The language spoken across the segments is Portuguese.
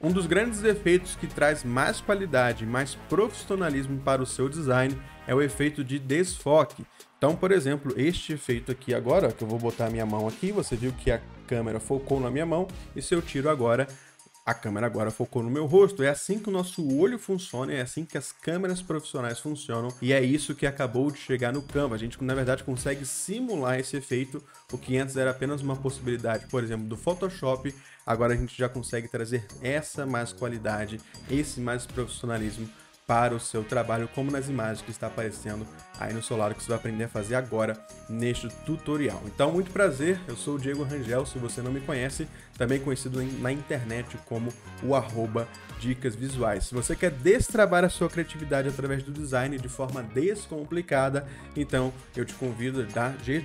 Um dos grandes efeitos que traz mais qualidade e mais profissionalismo para o seu design é o efeito de desfoque. Então, por exemplo, este efeito aqui agora, que eu vou botar a minha mão aqui, você viu que a câmera focou na minha mão, e se eu tiro agora, a câmera agora focou no meu rosto. É assim que o nosso olho funciona, é assim que as câmeras profissionais funcionam. E é isso que acabou de chegar no Canva. A gente, na verdade, consegue simular esse efeito, o que antes era apenas uma possibilidade, por exemplo, do Photoshop. Agora a gente já consegue trazer essa mais qualidade, esse mais profissionalismo para o seu trabalho, como nas imagens que está aparecendo aí no seu lado, que você vai aprender a fazer agora neste tutorial. Então, muito prazer, eu sou o Diego Rangel, se você não me conhece, também conhecido na internet como o arroba dicas visuais. Se você quer destravar a sua criatividade através do design de forma descomplicada, então eu te convido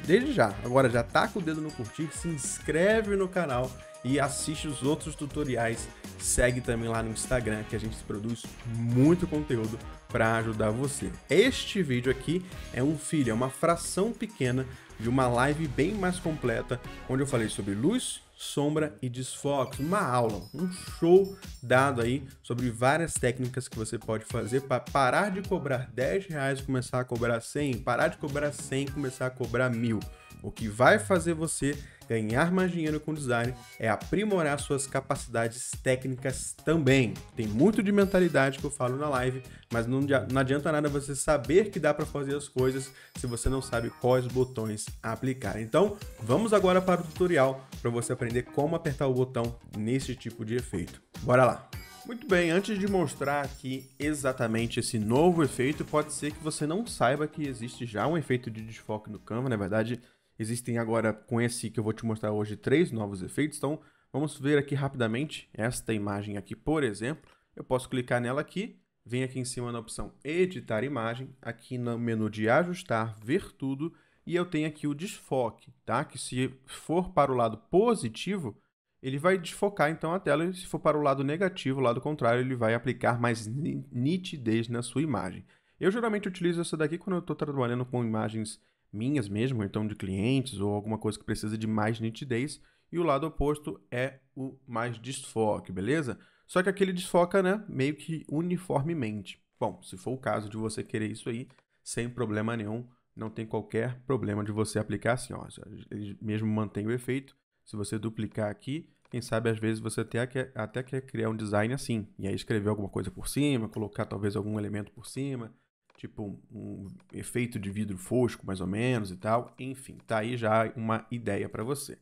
desde já, agora já taca o dedo no curtir, se inscreve no canal e assiste os outros tutoriais segue também lá no Instagram que a gente produz muito conteúdo para ajudar você. Este vídeo aqui é um filho, é uma fração pequena de uma live bem mais completa, onde eu falei sobre luz, sombra e desfoque, uma aula, um show dado aí sobre várias técnicas que você pode fazer para parar de cobrar 10 reais e começar a cobrar 100, parar de cobrar 100 e começar a cobrar mil. O que vai fazer você ganhar mais dinheiro com design é aprimorar suas capacidades técnicas também. Tem muito de mentalidade que eu falo na live, mas não, adianta nada você saber que dá para fazer as coisas se você não sabe quais botões aplicar. Então, vamos agora para o tutorial para você aprender como apertar o botão nesse tipo de efeito. Bora lá! Muito bem, antes de mostrar aqui exatamente esse novo efeito, pode ser que você não saiba que existe já um efeito de desfoque no Canva, na verdade Existem agora, com esse que eu vou te mostrar hoje, três novos efeitos. Então, vamos ver aqui rapidamente esta imagem aqui, por exemplo. Eu posso clicar nela aqui, vem aqui em cima na opção Editar Imagem, aqui no menu de Ajustar, Ver Tudo, e eu tenho aqui o desfoque, tá? Que se for para o lado positivo, ele vai desfocar então a tela, e se for para o lado negativo, o lado contrário, ele vai aplicar mais nitidez na sua imagem. Eu geralmente utilizo essa daqui quando eu estou trabalhando com imagens minhas mesmo, ou então de clientes, ou alguma coisa que precisa de mais nitidez, e o lado oposto é o mais desfoque, beleza? Só que aquele desfoca, né, meio que uniformemente. Bom, se for o caso de você querer isso aí, sem problema nenhum, não tem qualquer problema de você aplicar assim, ó, ele mesmo mantém o efeito. Se você duplicar aqui, quem sabe às vezes você até quer, até quer criar um design assim, e aí escrever alguma coisa por cima, colocar talvez algum elemento por cima, tipo um efeito de vidro fosco, mais ou menos e tal. Enfim, tá aí já uma ideia para você.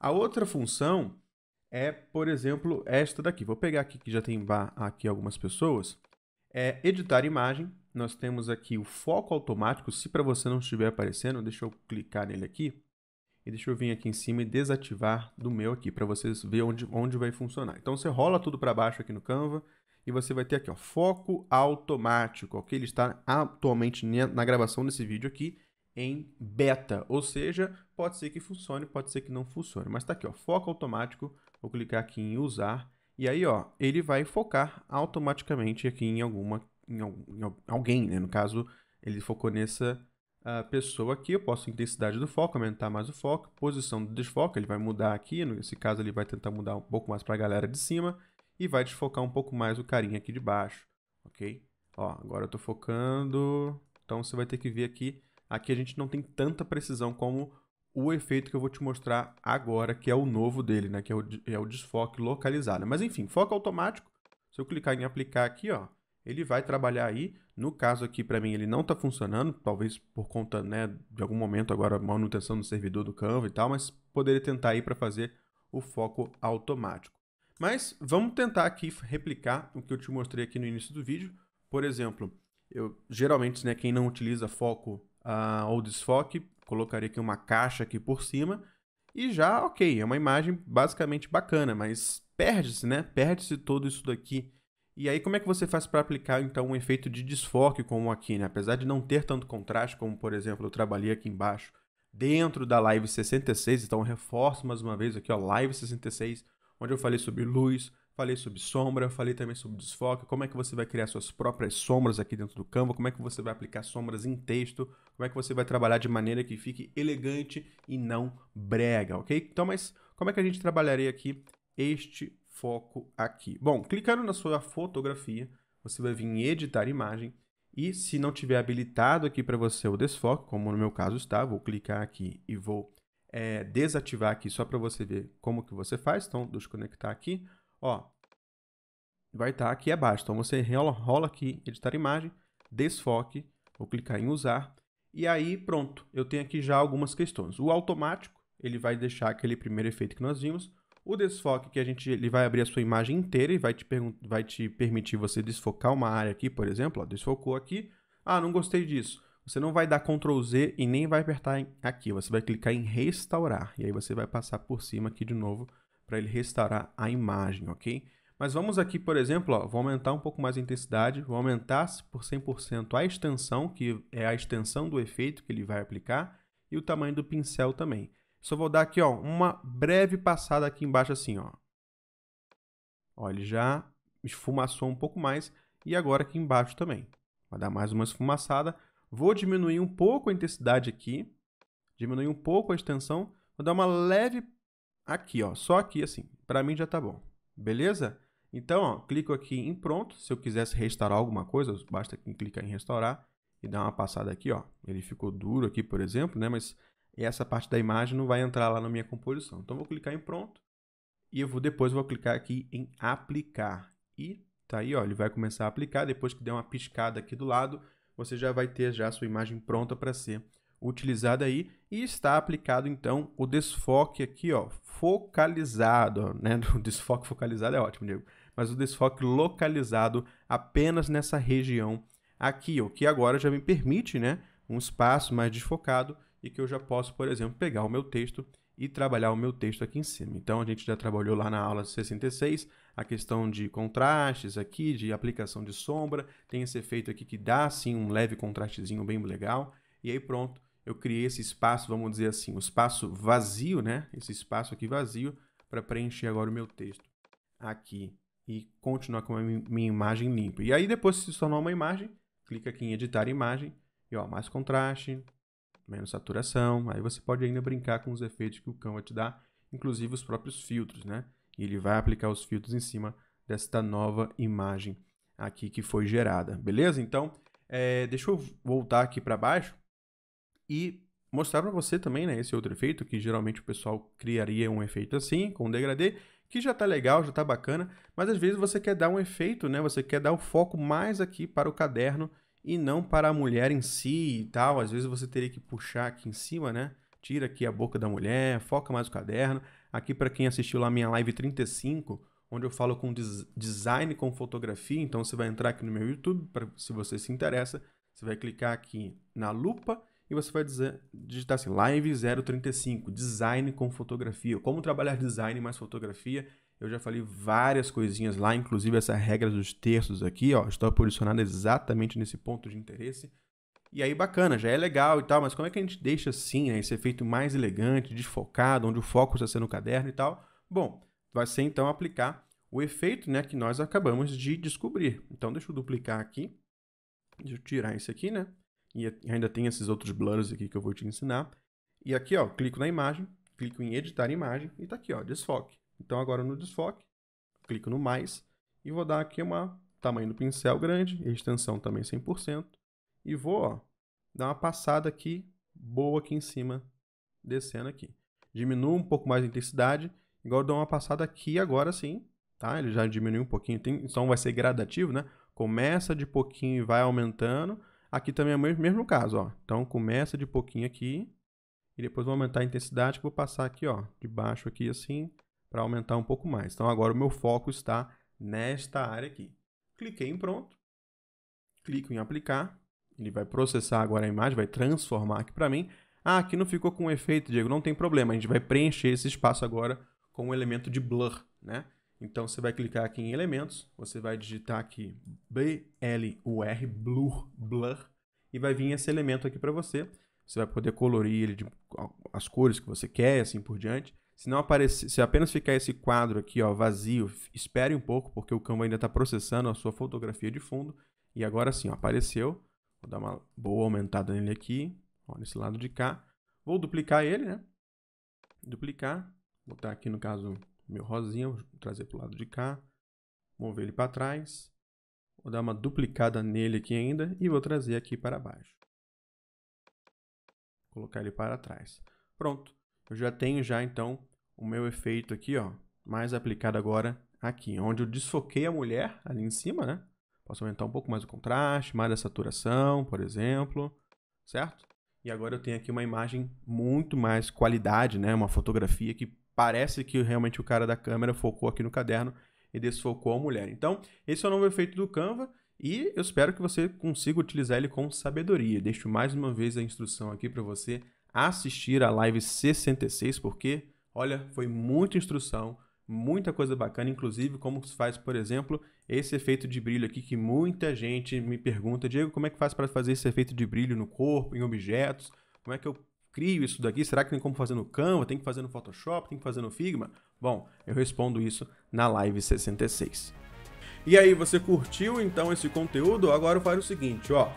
A outra função é, por exemplo, esta daqui. Vou pegar aqui que já tem aqui algumas pessoas. É editar imagem. Nós temos aqui o foco automático. Se para você não estiver aparecendo, deixa eu clicar nele aqui. E deixa eu vir aqui em cima e desativar do meu aqui, para vocês verem onde, onde vai funcionar. Então você rola tudo para baixo aqui no Canva e você vai ter aqui, ó, foco automático, ok? Ele está atualmente na gravação desse vídeo aqui em beta, ou seja, pode ser que funcione, pode ser que não funcione, mas está aqui, ó, foco automático, vou clicar aqui em usar, e aí, ó, ele vai focar automaticamente aqui em alguma, em, em alguém, né? No caso, ele focou nessa uh, pessoa aqui, eu posso intensidade do foco, aumentar mais o foco, posição do desfoque, ele vai mudar aqui, nesse caso ele vai tentar mudar um pouco mais para a galera de cima, e vai desfocar um pouco mais o carinha aqui de baixo, ok? Ó, agora eu tô focando, então você vai ter que ver aqui, aqui a gente não tem tanta precisão como o efeito que eu vou te mostrar agora, que é o novo dele, né, que é o, é o desfoque localizado. Mas enfim, foco automático, se eu clicar em aplicar aqui, ó, ele vai trabalhar aí, no caso aqui para mim ele não está funcionando, talvez por conta, né, de algum momento agora manutenção do servidor do Canva e tal, mas poderia tentar aí para fazer o foco automático. Mas vamos tentar aqui replicar o que eu te mostrei aqui no início do vídeo. Por exemplo, eu geralmente, né, quem não utiliza foco uh, ou desfoque, colocaria aqui uma caixa aqui por cima. E já, ok, é uma imagem basicamente bacana, mas perde-se, né? Perde-se todo isso daqui. E aí, como é que você faz para aplicar, então, um efeito de desfoque como aqui, né? Apesar de não ter tanto contraste, como, por exemplo, eu trabalhei aqui embaixo, dentro da Live 66, então reforço mais uma vez aqui, ó, Live 66, onde eu falei sobre luz, falei sobre sombra, falei também sobre desfoque, como é que você vai criar suas próprias sombras aqui dentro do Canva, como é que você vai aplicar sombras em texto, como é que você vai trabalhar de maneira que fique elegante e não brega, ok? Então, mas como é que a gente trabalharia aqui este foco aqui? Bom, clicando na sua fotografia, você vai vir em editar imagem e se não tiver habilitado aqui para você o desfoque, como no meu caso está, vou clicar aqui e vou é, desativar aqui só para você ver como que você faz. Então, desconectar aqui. Ó, vai estar tá aqui abaixo. Então, você rola, rola aqui, editar imagem, desfoque, vou clicar em usar. E aí, pronto, eu tenho aqui já algumas questões. O automático, ele vai deixar aquele primeiro efeito que nós vimos. O desfoque, que a gente, ele vai abrir a sua imagem inteira e vai te, vai te permitir você desfocar uma área aqui, por exemplo. Ó, desfocou aqui. Ah, não gostei disso. Você não vai dar Ctrl Z e nem vai apertar aqui. Você vai clicar em restaurar. E aí você vai passar por cima aqui de novo para ele restaurar a imagem, ok? Mas vamos aqui, por exemplo, ó, vou aumentar um pouco mais a intensidade, vou aumentar por 100% a extensão, que é a extensão do efeito que ele vai aplicar, e o tamanho do pincel também. Só vou dar aqui ó, uma breve passada aqui embaixo assim. Ó. Ó, ele já esfumaçou um pouco mais, e agora aqui embaixo também. Vai dar mais uma esfumaçada, Vou diminuir um pouco a intensidade aqui, diminuir um pouco a extensão, vou dar uma leve aqui, ó, só aqui assim. Para mim já tá bom. Beleza? Então, ó, clico aqui em pronto. Se eu quisesse restaurar alguma coisa, basta clicar em restaurar e dar uma passada aqui, ó. Ele ficou duro aqui, por exemplo, né? Mas essa parte da imagem não vai entrar lá na minha composição. Então, vou clicar em pronto e eu vou depois vou clicar aqui em aplicar. E tá aí, ó, ele vai começar a aplicar depois que der uma piscada aqui do lado, você já vai ter já a sua imagem pronta para ser utilizada aí e está aplicado então o desfoque aqui, ó, focalizado, né? O desfoque focalizado é ótimo, Diego, mas o desfoque localizado apenas nessa região aqui, o que agora já me permite, né, um espaço mais desfocado e que eu já posso, por exemplo, pegar o meu texto e trabalhar o meu texto aqui em cima. Então a gente já trabalhou lá na aula 66 a questão de contrastes aqui, de aplicação de sombra, tem esse efeito aqui que dá assim um leve contrastezinho bem legal, e aí pronto, eu criei esse espaço, vamos dizer assim, o um espaço vazio, né? Esse espaço aqui vazio para preencher agora o meu texto aqui e continuar com a minha imagem limpa. E aí depois se tornar uma imagem, clica aqui em editar imagem e ó, mais contraste, menos saturação. Aí você pode ainda brincar com os efeitos que o Canva te dá, inclusive os próprios filtros, né? e ele vai aplicar os filtros em cima desta nova imagem aqui que foi gerada, beleza? Então, é, deixa eu voltar aqui para baixo e mostrar para você também né, esse outro efeito, que geralmente o pessoal criaria um efeito assim, com um degradê, que já está legal, já está bacana, mas às vezes você quer dar um efeito, né? Você quer dar o foco mais aqui para o caderno e não para a mulher em si e tal. Às vezes você teria que puxar aqui em cima, né? Tira aqui a boca da mulher, foca mais o caderno aqui para quem assistiu lá minha live 35, onde eu falo com des design com fotografia. Então você vai entrar aqui no meu YouTube, pra, se você se interessa, você vai clicar aqui na lupa e você vai dizer, digitar assim, live 035, design com fotografia. Como trabalhar design mais fotografia? Eu já falei várias coisinhas lá, inclusive essa regra dos terços aqui, ó, está posicionada exatamente nesse ponto de interesse. E aí, bacana, já é legal e tal, mas como é que a gente deixa assim, né, esse efeito mais elegante, desfocado, onde o foco está sendo o caderno e tal? Bom, vai ser então aplicar o efeito né, que nós acabamos de descobrir. Então, deixa eu duplicar aqui, deixa eu tirar esse aqui, né? E ainda tem esses outros blurs aqui que eu vou te ensinar. E aqui, ó, clico na imagem, clico em editar imagem e tá aqui, ó, desfoque. Então, agora no desfoque, clico no mais e vou dar aqui uma tamanho do pincel grande, extensão também 100% e vou ó, dar uma passada aqui, boa aqui em cima, descendo aqui. Diminuo um pouco mais a intensidade, igual eu dou uma passada aqui agora sim, tá? Ele já diminuiu um pouquinho, tem, então vai ser gradativo, né? Começa de pouquinho e vai aumentando. Aqui também é o mesmo, caso, ó. Então começa de pouquinho aqui e depois vou aumentar a intensidade que vou passar aqui, ó, de baixo aqui assim, para aumentar um pouco mais. Então agora o meu foco está nesta área aqui. Cliquei em pronto. Clico em aplicar ele vai processar agora a imagem, vai transformar aqui para mim. Ah, aqui não ficou com efeito, Diego, não tem problema. A gente vai preencher esse espaço agora com um elemento de blur, né? Então você vai clicar aqui em elementos, você vai digitar aqui BLUR, blur, blur, e vai vir esse elemento aqui para você. Você vai poder colorir ele de as cores que você quer, assim por diante. Se não aparecer, se apenas ficar esse quadro aqui, ó, vazio, espere um pouco porque o Canva ainda está processando a sua fotografia de fundo. E agora sim, apareceu. Vou dar uma boa aumentada nele aqui, ó, nesse lado de cá. Vou duplicar ele, né? Duplicar, botar aqui no caso meu rosinho, trazer para o lado de cá, mover ele para trás. Vou dar uma duplicada nele aqui ainda e vou trazer aqui para baixo. Colocar ele para trás. Pronto. Eu já tenho já então o meu efeito aqui, ó, mais aplicado agora aqui, onde eu desfoquei a mulher ali em cima, né? Posso aumentar um pouco mais o contraste, mais a saturação, por exemplo, certo? E agora eu tenho aqui uma imagem muito mais qualidade, né? Uma fotografia que parece que realmente o cara da câmera focou aqui no caderno e desfocou a mulher. Então, esse é o novo efeito do Canva e eu espero que você consiga utilizar ele com sabedoria. Deixo mais uma vez a instrução aqui para você assistir a live 66, porque, olha, foi muita instrução, muita coisa bacana, inclusive como se faz, por exemplo, esse efeito de brilho aqui que muita gente me pergunta, Diego, como é que faz para fazer esse efeito de brilho no corpo, em objetos? Como é que eu crio isso daqui? Será que tem como fazer no Canva? Tem que fazer no Photoshop? Tem que fazer no Figma? Bom, eu respondo isso na live 66. E aí, você curtiu então esse conteúdo? Agora faz o seguinte, ó,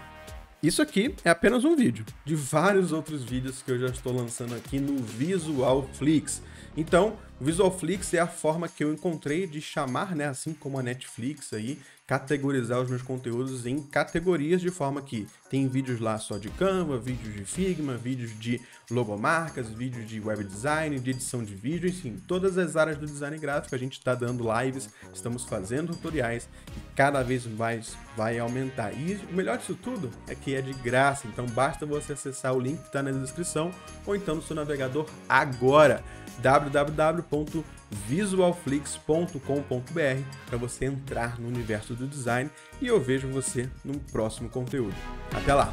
isso aqui é apenas um vídeo de vários outros vídeos que eu já estou lançando aqui no Visual Flix. Então, o Visual Flix é a forma que eu encontrei de chamar, né, assim como a Netflix aí, categorizar os meus conteúdos em categorias de forma que tem vídeos lá só de Canva, vídeos de Figma, vídeos de logomarcas, vídeos de web design, de edição de vídeo, enfim, todas as áreas do design gráfico a gente está dando lives, estamos fazendo tutoriais e cada vez mais vai aumentar. E o melhor disso tudo é que é de graça, então basta você acessar o link que está na descrição ou então no seu navegador agora www.visualflix.com.br para você entrar no universo do design e eu vejo você no próximo conteúdo. Até lá!